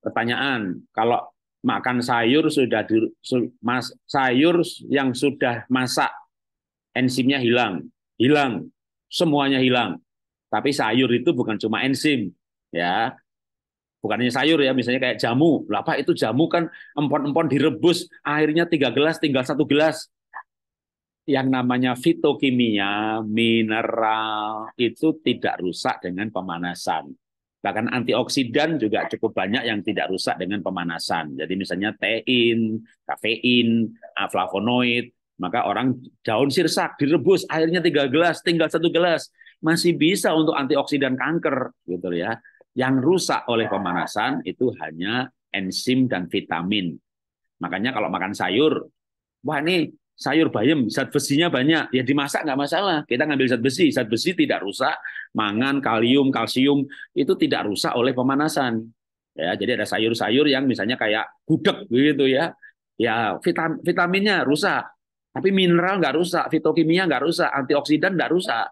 Pertanyaan, kalau makan sayur sudah di, mas, sayur yang sudah masak enzimnya hilang, hilang, semuanya hilang. Tapi sayur itu bukan cuma enzim, ya. bukan hanya sayur ya, misalnya kayak jamu. lapa itu jamu kan empon-empon direbus, akhirnya tiga gelas, tinggal satu gelas. Yang namanya fitokimia, mineral, itu tidak rusak dengan pemanasan. Bahkan antioksidan juga cukup banyak yang tidak rusak dengan pemanasan. Jadi misalnya tein, kafein, flavonoid, maka orang daun sirsak direbus airnya tiga gelas, tinggal satu gelas masih bisa untuk antioksidan kanker gitu ya. Yang rusak oleh ya. pemanasan itu hanya enzim dan vitamin. Makanya kalau makan sayur, wah ini sayur bayam, zat besinya banyak. Ya dimasak nggak masalah. Kita ngambil zat besi, zat besi tidak rusak mangan, kalium, kalsium itu tidak rusak oleh pemanasan. Ya, jadi ada sayur-sayur yang misalnya kayak gudeg gitu ya. Ya, vitam, vitaminnya rusak, tapi mineral nggak rusak, fitokimia nggak rusak, antioksidan nggak rusak.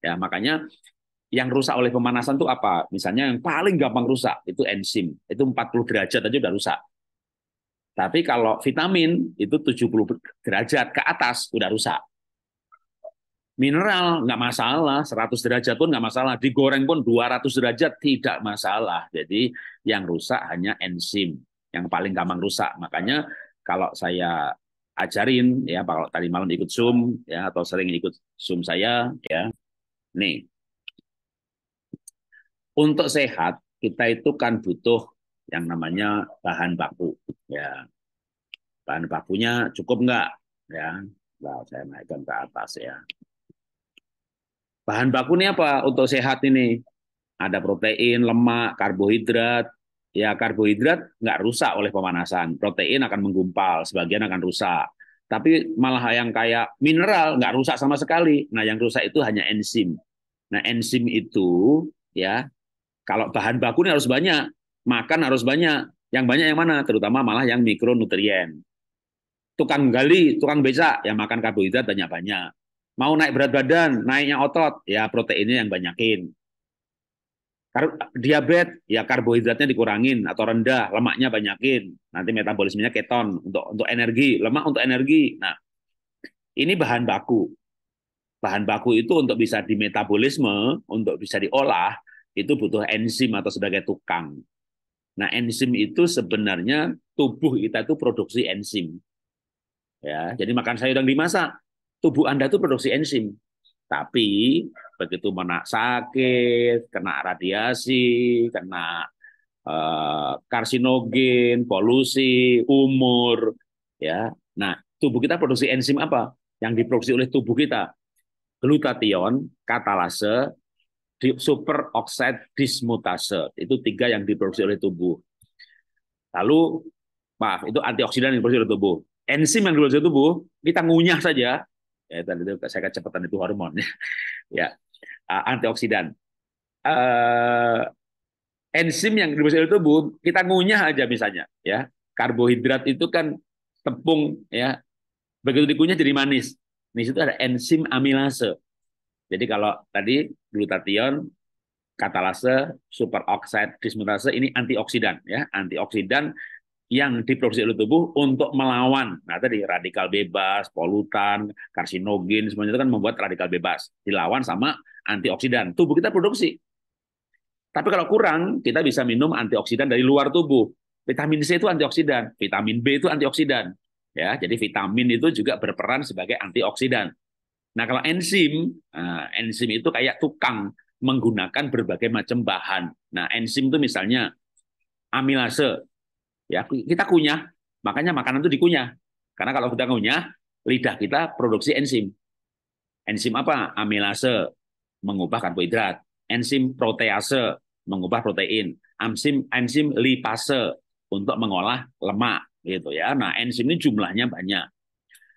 Ya, makanya yang rusak oleh pemanasan itu apa? Misalnya yang paling gampang rusak itu enzim. Itu 40 derajat aja udah rusak. Tapi kalau vitamin itu 70 derajat ke atas udah rusak mineral nggak masalah, 100 derajat pun nggak masalah, digoreng pun 200 derajat tidak masalah. Jadi yang rusak hanya enzim yang paling gampang rusak. Makanya kalau saya ajarin ya kalau tadi malam ikut Zoom ya atau sering ikut Zoom saya ya. Nih. Untuk sehat kita itu kan butuh yang namanya bahan baku ya. Bahan bakunya cukup nggak ya? Nah, saya naikkan ke atas ya bahan baku ini apa untuk sehat ini? Ada protein, lemak, karbohidrat. Ya karbohidrat nggak rusak oleh pemanasan. Protein akan menggumpal, sebagian akan rusak. Tapi malah yang kayak mineral nggak rusak sama sekali. Nah yang rusak itu hanya enzim. Nah enzim itu ya kalau bahan baku ini harus banyak, makan harus banyak. Yang banyak yang mana? Terutama malah yang mikronutrien. Tukang gali, tukang becak, yang makan karbohidrat banyak-banyak Mau naik berat badan, naiknya otot, ya proteinnya yang banyakin. diabetes, ya karbohidratnya dikurangin atau rendah, lemaknya banyakin. Nanti metabolismenya keton untuk untuk energi, lemak untuk energi. Nah, ini bahan baku. Bahan baku itu untuk bisa dimetabolisme, untuk bisa diolah, itu butuh enzim atau sebagai tukang. Nah, enzim itu sebenarnya tubuh kita itu produksi enzim. Ya, jadi makan sayur yang dimasak, tubuh Anda itu produksi enzim. Tapi begitu mana sakit, kena radiasi, kena eh, karsinogen, polusi, umur, ya. Nah, tubuh kita produksi enzim apa? Yang diproduksi oleh tubuh kita glutathione, katalase, superoxide dismutase. Itu tiga yang diproduksi oleh tubuh. Lalu, maaf, itu antioksidan yang diproduksi oleh tubuh. Enzim yang diproduksi oleh tubuh, kita ngunyah saja, ya tadi itu saya kecepatan itu hormon ya uh, antioksidan uh, enzim yang di dalam tubuh kita ngunyah aja misalnya ya karbohidrat itu kan tepung ya begitu dikunyah jadi manis di situ ada enzim amilase jadi kalau tadi glutathione katalase superoxide dismutase ini antioksidan ya antioksidan yang diproduksi oleh tubuh untuk melawan. Nah tadi radikal bebas, polutan, karsinogen, semuanya itu kan membuat radikal bebas. Dilawan sama antioksidan. Tubuh kita produksi. Tapi kalau kurang, kita bisa minum antioksidan dari luar tubuh. Vitamin C itu antioksidan, vitamin B itu antioksidan. Ya, jadi vitamin itu juga berperan sebagai antioksidan. Nah, kalau enzim, nah, enzim itu kayak tukang menggunakan berbagai macam bahan. Nah, enzim itu misalnya amilase Ya, kita kunyah. Makanya makanan itu dikunyah. Karena kalau kita kunyah, lidah kita produksi enzim. Enzim apa? Amilase mengubah karbohidrat. Enzim protease mengubah protein. Enzim enzim lipase untuk mengolah lemak gitu ya. Nah, enzim ini jumlahnya banyak.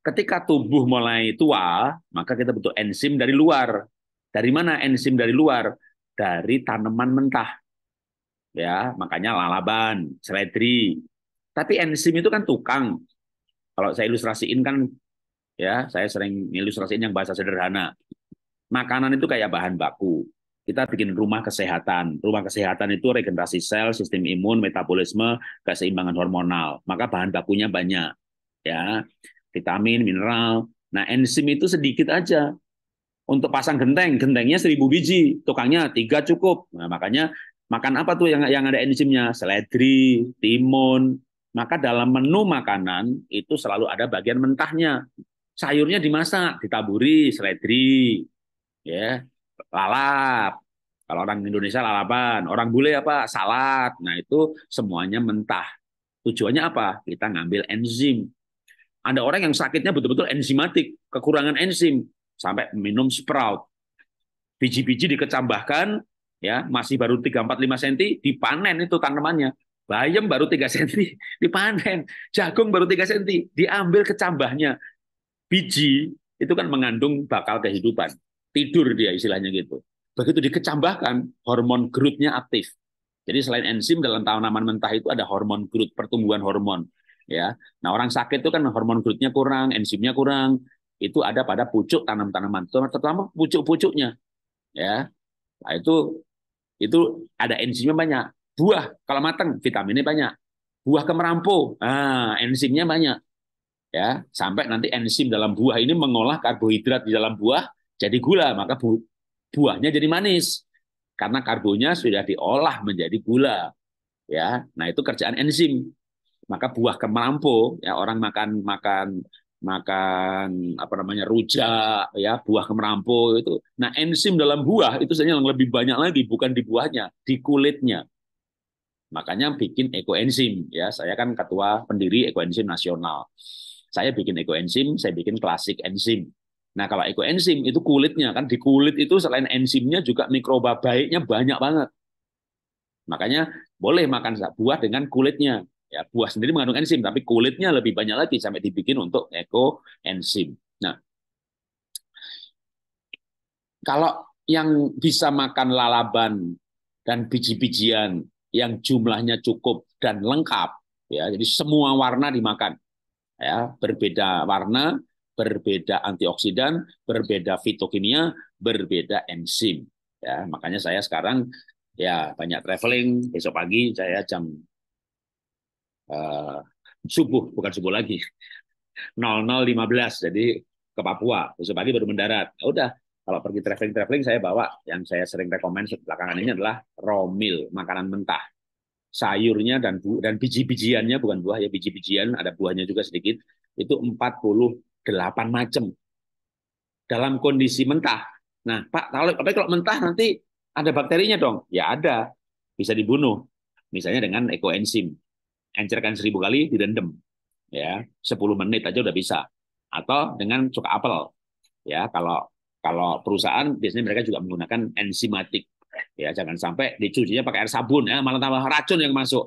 Ketika tubuh mulai tua, maka kita butuh enzim dari luar. Dari mana enzim dari luar? Dari tanaman mentah ya makanya lalaban, seledri. Tapi enzim itu kan tukang. Kalau saya ilustrasiin kan, ya saya sering ilustrasiin yang bahasa sederhana. Makanan itu kayak bahan baku. Kita bikin rumah kesehatan. Rumah kesehatan itu regenerasi sel, sistem imun, metabolisme, keseimbangan hormonal. Maka bahan bakunya banyak, ya vitamin, mineral. Nah enzim itu sedikit aja untuk pasang genteng, gentengnya seribu biji, tukangnya tiga cukup. Nah, makanya Makan apa tuh yang yang ada enzimnya? Seledri, timun. Maka dalam menu makanan itu selalu ada bagian mentahnya. Sayurnya dimasak, ditaburi seledri, ya, lalap. Kalau orang Indonesia lalapan, orang bule apa? Salad. Nah, itu semuanya mentah. Tujuannya apa? Kita ngambil enzim. Ada orang yang sakitnya betul-betul enzimatik, kekurangan enzim sampai minum sprout biji-biji dikecambahkan, ya masih baru 3 4 5 cm dipanen itu tanamannya. Bayam baru 3 cm dipanen, jagung baru 3 cm diambil kecambahnya. Biji itu kan mengandung bakal kehidupan. Tidur dia istilahnya gitu. Begitu dikecambahkan, hormon growth-nya aktif. Jadi selain enzim dalam tanaman mentah itu ada hormon growth, pertumbuhan hormon ya. Nah, orang sakit itu kan hormon growth-nya kurang, enzimnya kurang. Itu ada pada pucuk tanam-tanaman, terutama pucuk-pucuknya. Ya. Nah, itu itu ada enzimnya banyak. Buah kalau matang vitaminnya banyak. Buah kemerampo, ah, enzimnya banyak. Ya, sampai nanti enzim dalam buah ini mengolah karbohidrat di dalam buah jadi gula, maka bu buahnya jadi manis. Karena karbonya sudah diolah menjadi gula. Ya, nah itu kerjaan enzim. Maka buah kemerampo, ya orang makan makan makan apa namanya rujak ya buah kemerampo itu nah enzim dalam buah itu sebenarnya yang lebih banyak lagi bukan di buahnya di kulitnya makanya bikin ekoenzim ya saya kan ketua pendiri ekoenzim nasional saya bikin ekoenzim saya bikin klasik enzim nah kalau ekoenzim itu kulitnya kan di kulit itu selain enzimnya juga mikroba baiknya banyak banget makanya boleh makan buah dengan kulitnya Ya, buah sendiri mengandung enzim, tapi kulitnya lebih banyak lagi sampai dibikin untuk eko enzim. Nah, kalau yang bisa makan lalaban dan biji-bijian yang jumlahnya cukup dan lengkap, ya, jadi semua warna dimakan, ya, berbeda warna, berbeda antioksidan, berbeda fitokimia, berbeda enzim. Ya, makanya saya sekarang ya banyak traveling. Besok pagi saya jam Eh, subuh bukan subuh lagi 00.15 jadi ke Papua besok pagi baru mendarat ya udah kalau pergi traveling traveling saya bawa yang saya sering rekomend belakangan ini adalah romil makanan mentah sayurnya dan bu dan biji-bijiannya bukan buah ya biji-bijian ada buahnya juga sedikit itu 48 macam dalam kondisi mentah nah pak kalau tapi kalau mentah nanti ada bakterinya dong ya ada bisa dibunuh misalnya dengan ekoenzim encerkan seribu kali direndam ya sepuluh menit aja udah bisa atau dengan cuka apel ya kalau kalau perusahaan biasanya mereka juga menggunakan enzimatik ya jangan sampai dicucinya pakai air sabun ya malah tambah racun yang masuk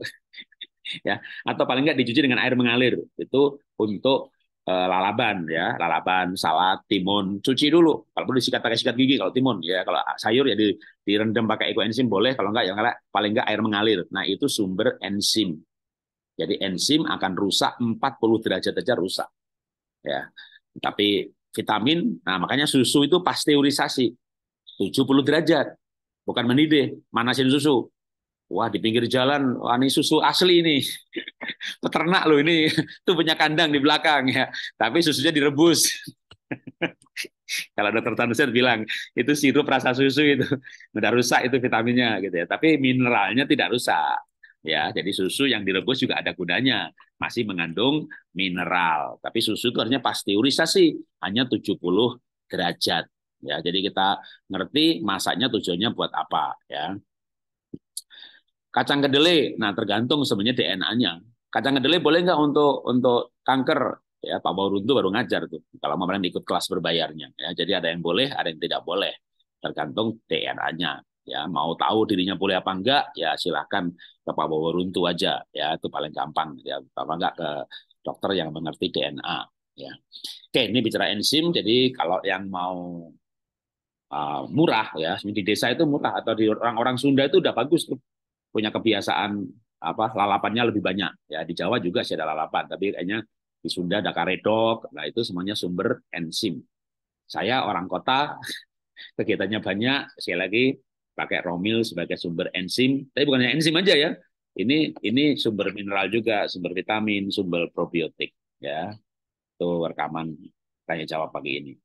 ya atau paling nggak dicuci dengan air mengalir itu untuk uh, lalaban ya lalaban salad timun cuci dulu kalau perlu disikat pakai sikat gigi kalau timun ya kalau sayur ya di, direndam pakai ekoenzim boleh kalau nggak ya enggak, paling nggak air mengalir nah itu sumber enzim jadi enzim akan rusak 40 derajat aja rusak. Ya. Tapi vitamin, nah makanya susu itu pasteurisasi 70 derajat. Bukan mendidih, manasin susu. Wah, di pinggir jalan, wah ini susu asli ini. Peternak loh ini, tuh punya kandang di belakang ya. Tapi susunya direbus. Kalau dokter Tanusir bilang, itu sirup rasa susu itu. Udah rusak itu vitaminnya gitu ya. Tapi mineralnya tidak rusak ya. Jadi susu yang direbus juga ada gunanya, masih mengandung mineral. Tapi susu itu harusnya pasteurisasi hanya 70 derajat ya. Jadi kita ngerti masaknya tujuannya buat apa ya. Kacang kedelai, nah tergantung sebenarnya DNA-nya. Kacang kedelai boleh nggak untuk untuk kanker? Ya, Pak Bauruntu baru ngajar tuh. Kalau kemarin ikut kelas berbayarnya, ya. Jadi ada yang boleh, ada yang tidak boleh, tergantung DNA-nya ya mau tahu dirinya boleh apa enggak ya silahkan ke Pak Runtu aja ya itu paling gampang ya apa enggak ke dokter yang mengerti DNA ya oke ini bicara enzim jadi kalau yang mau uh, murah ya di desa itu murah atau di orang-orang Sunda itu udah bagus tuh punya kebiasaan apa lalapannya lebih banyak ya di Jawa juga sih ada lalapan tapi kayaknya di Sunda ada karedok nah itu semuanya sumber enzim saya orang kota kegiatannya banyak sekali lagi pakai romil sebagai sumber enzim. Tapi bukan hanya enzim aja ya. Ini ini sumber mineral juga, sumber vitamin, sumber probiotik ya. Itu rekaman tanya jawab pagi ini.